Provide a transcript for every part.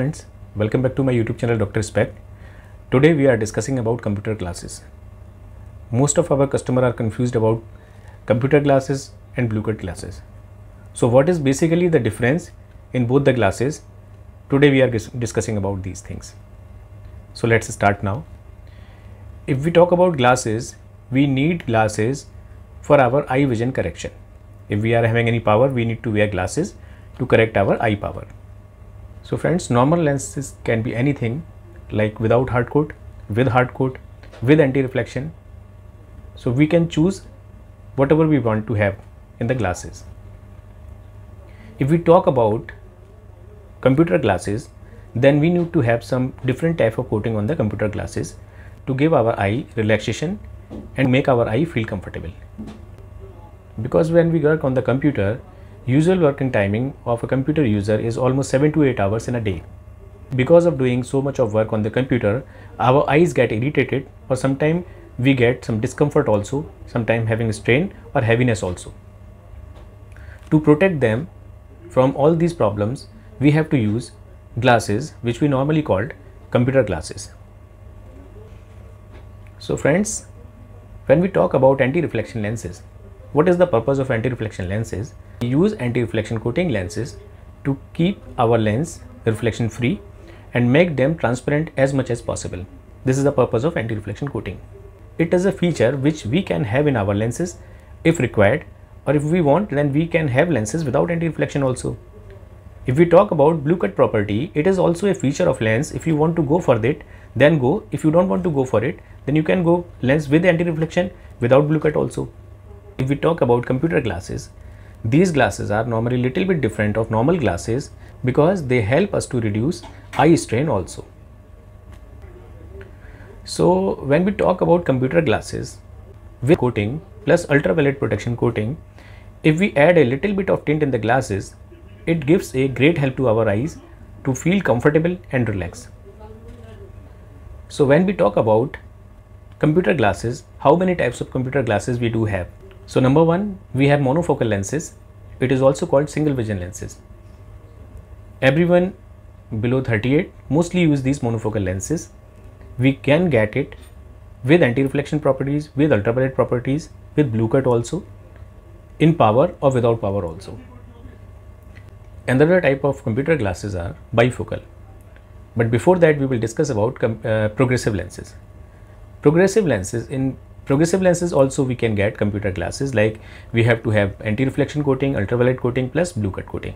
friends welcome back to my youtube channel dr spec today we are discussing about computer glasses most of our customer are confused about computer glasses and blue cut glasses so what is basically the difference in both the glasses today we are discussing about these things so let's start now if we talk about glasses we need glasses for our eye vision correction if we are having any power we need to wear glasses to correct our eye power so friends, normal lenses can be anything like without hard coat, with hard coat, with anti-reflection. So we can choose whatever we want to have in the glasses. If we talk about computer glasses, then we need to have some different type of coating on the computer glasses to give our eye relaxation and make our eye feel comfortable. Because when we work on the computer, Usual working timing of a computer user is almost 7 to 8 hours in a day. Because of doing so much of work on the computer, our eyes get irritated or sometimes we get some discomfort also, sometimes having strain or heaviness also. To protect them from all these problems, we have to use glasses which we normally called computer glasses. So friends, when we talk about anti-reflection lenses, what is the purpose of anti-reflection lenses? We use anti-reflection coating lenses to keep our lens reflection free and make them transparent as much as possible. This is the purpose of anti-reflection coating. It is a feature which we can have in our lenses if required or if we want then we can have lenses without anti-reflection also. If we talk about blue cut property, it is also a feature of lens. If you want to go for it, then go. If you don't want to go for it, then you can go lens with anti-reflection without blue cut also. If we talk about computer glasses, these glasses are normally little bit different of normal glasses because they help us to reduce eye strain also. So when we talk about computer glasses with coating plus ultraviolet protection coating, if we add a little bit of tint in the glasses, it gives a great help to our eyes to feel comfortable and relaxed. So when we talk about computer glasses, how many types of computer glasses we do have? So number one, we have monofocal lenses. It is also called single vision lenses. Everyone below 38 mostly use these monofocal lenses. We can get it with anti-reflection properties, with ultraviolet properties, with blue cut also, in power or without power also. Another type of computer glasses are bifocal. But before that, we will discuss about uh, progressive lenses. Progressive lenses in Progressive lenses also we can get computer glasses like we have to have anti-reflection coating, ultraviolet coating plus blue cut coating.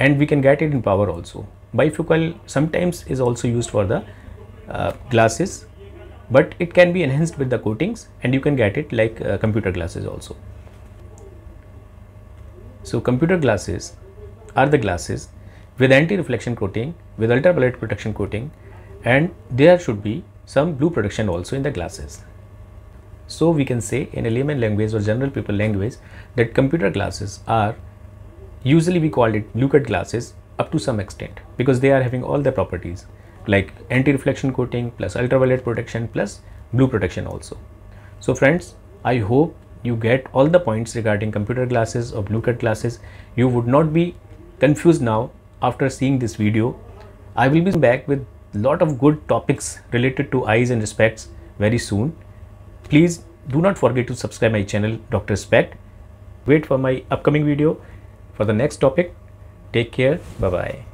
And we can get it in power also. Bifocal sometimes is also used for the uh, glasses but it can be enhanced with the coatings and you can get it like uh, computer glasses also. So computer glasses are the glasses with anti-reflection coating, with ultraviolet protection coating and there should be some blue protection also in the glasses. So we can say in a layman language or general people language that computer glasses are usually we call it blue cut glasses up to some extent because they are having all the properties like anti-reflection coating plus ultraviolet protection plus blue protection also. So friends, I hope you get all the points regarding computer glasses or blue cut glasses. You would not be confused now after seeing this video. I will be back with lot of good topics related to eyes and respects very soon. Please do not forget to subscribe my channel Dr. Speck. Wait for my upcoming video for the next topic. Take care. Bye-bye.